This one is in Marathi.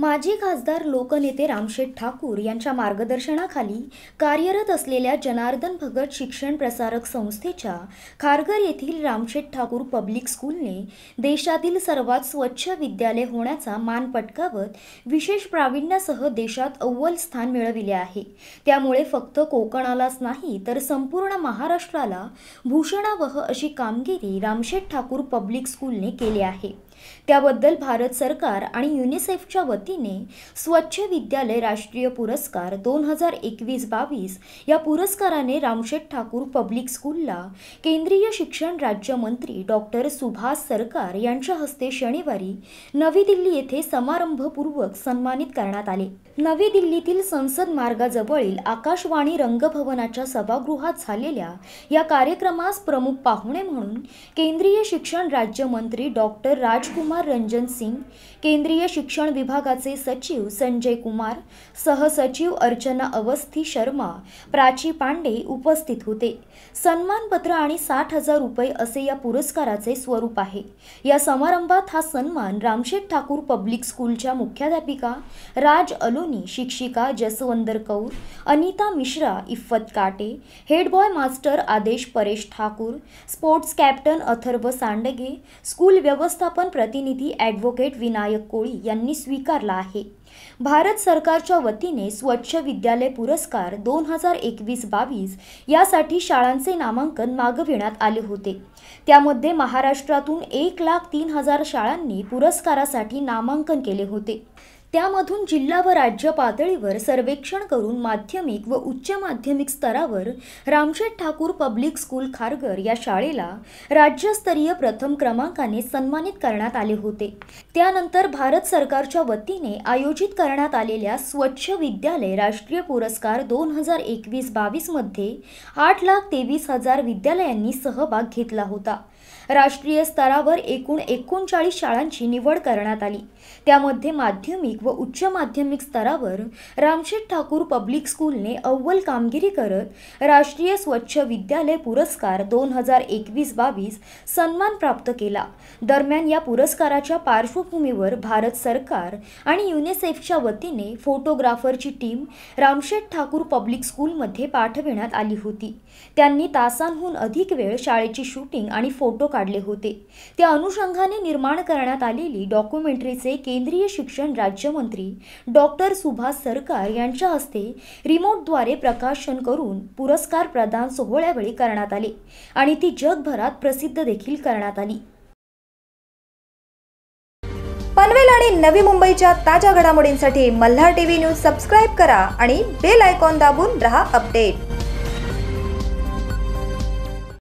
माजी खासदार लोकनेते रामशेठ ठाकूर यांच्या मार्गदर्शनाखाली कार्यरत असलेल्या जनार्दन भगत शिक्षण प्रसारक संस्थेच्या खारघर येथील रामशेठ ठाकूर पब्लिक स्कूलने देशातील सर्वात स्वच्छ विद्यालय होण्याचा मान पटकावत विशेष प्रावीण्यासह देशात अव्वल स्थान मिळविले आहे त्यामुळे फक्त कोकणालाच नाही तर संपूर्ण महाराष्ट्राला भूषणावह अशी कामगिरी रामशेठ ठाकूर पब्लिक स्कूलने केली आहे त्याबद्दल भारत सरकार आणि युनिसेफच्या वतीने स्वच्छ विद्यालय राष्ट्रीय पुरस्कार दोन हजार एकवीस बावीस या पुरस्काराने रामशेठ ठाकूर पब्लिक स्कूलला केंद्रीय शिक्षण राज्यमंत्री डॉक्टर सुभाष सरकार यांच्या हस्ते शनिवारी नवी दिल्ली येथे समारंभपूर्वक सन्मानित करण्यात आले नवी दिल्लीतील संसद मार्गाजवळील आकाशवाणी रंगभवनाच्या सभागृहात झालेल्या या कार्यक्रमास प्रमुख पाहुणे म्हणून केंद्रीय शिक्षण राज्यमंत्री डॉक्टर राजकुमार रंजन सिंग केंद्रीय शिक्षण विभागाचे सचिव संजय कुमार सहसचिव अर्चना अवस्थी शर्मा प्राची पांडे उपस्थित होते सन्मानपत्र आणि साठ हजार रुपये असे या पुरस्काराचे स्वरूप आहे या समारंभात हा सन्मान रामशेठ ठाकूर पब्लिक स्कूलच्या मुख्याध्यापिका राज अलू शिक्षिका जसवंदर कौर अनिता मिश्रा इफ्फत काटे boy master Aadesh Paresh Thakur sports captain Atharva Sandge school व्यवस्थापन प्रतिनिधी ॲडव्होकेट विनायक कोळी यांनी स्वीकारला आहे भारत सरकारच्या वतीने स्वच्छ विद्यालय पुरस्कार दोन हजार एकवीस बावीस यासाठी शाळांचे नामांकन मागविण्यात आले होते त्यामध्ये महाराष्ट्रातून एक लाख तीन हजार शाळांनी पुरस्कारासाठी नामांकन केले होते त्यामधून जिल्हा व राज्य पातळीवर सर्वेक्षण करून माध्यमिक व उच्च माध्यमिक स्तरावर रामशेठ ठाकूर पब्लिक स्कूल खारगर या शाळेला राज्यस्तरीय प्रथम क्रमांकाने सन्मानित करण्यात आले होते त्यानंतर भारत सरकारच्या वतीने आयोजित करण्यात आलेल्या स्वच्छ विद्यालय राष्ट्रीय पुरस्कार दोन हजार एकवीस बावीसमध्ये आठ लाख तेवीस हजार विद्यालयांनी सहभाग घेतला होता राष्ट्रीय स्तरावर एकूण एकोणचाळीस शाळांची निवड करण्यात आली त्यामध्ये माध्यमिक व उच्च माध्यमिक स्तरावर रामशेठ ठाकूर पब्लिक स्कूलने अव्वल कामगिरी करत राष्ट्रीय स्वच्छ विद्यालय पुरस्कार दोन हजार एकवीस बावीस सन्मान प्राप्त केला दरम्यान या पुरस्काराच्या पार्श्वभूमीवर भारत सरकार आणि युनेसेफच्या वतीने फोटोग्राफरची टीम रामशेठ ठाकूर पब्लिक स्कूलमध्ये पाठविण्यात आली होती त्यांनी तासांहून अधिक वेळ शाळेची शूटिंग आणि फो फोटो काढले होते त्या अनुषंगाने निर्माण करण्यात आलेली डॉक्युमेंटरीचे केंद्रीय शिक्षण राज्यमंत्री डॉक्टर सुभाष सरकार यांच्या हस्ते रिमोटद्वारे प्रकाशन करून पुरस्कार प्रदान सोहळ्यावेळी करण्यात आले आणि ती जगभरात प्रसिद्ध देखील करण्यात आली पनवेल आणि नवी मुंबईच्या ताज्या घडामोडींसाठी मल्हार टीव्ही न्यूज सबस्क्राईब करा आणि बेल आयकॉन दाबून रहा अपडेट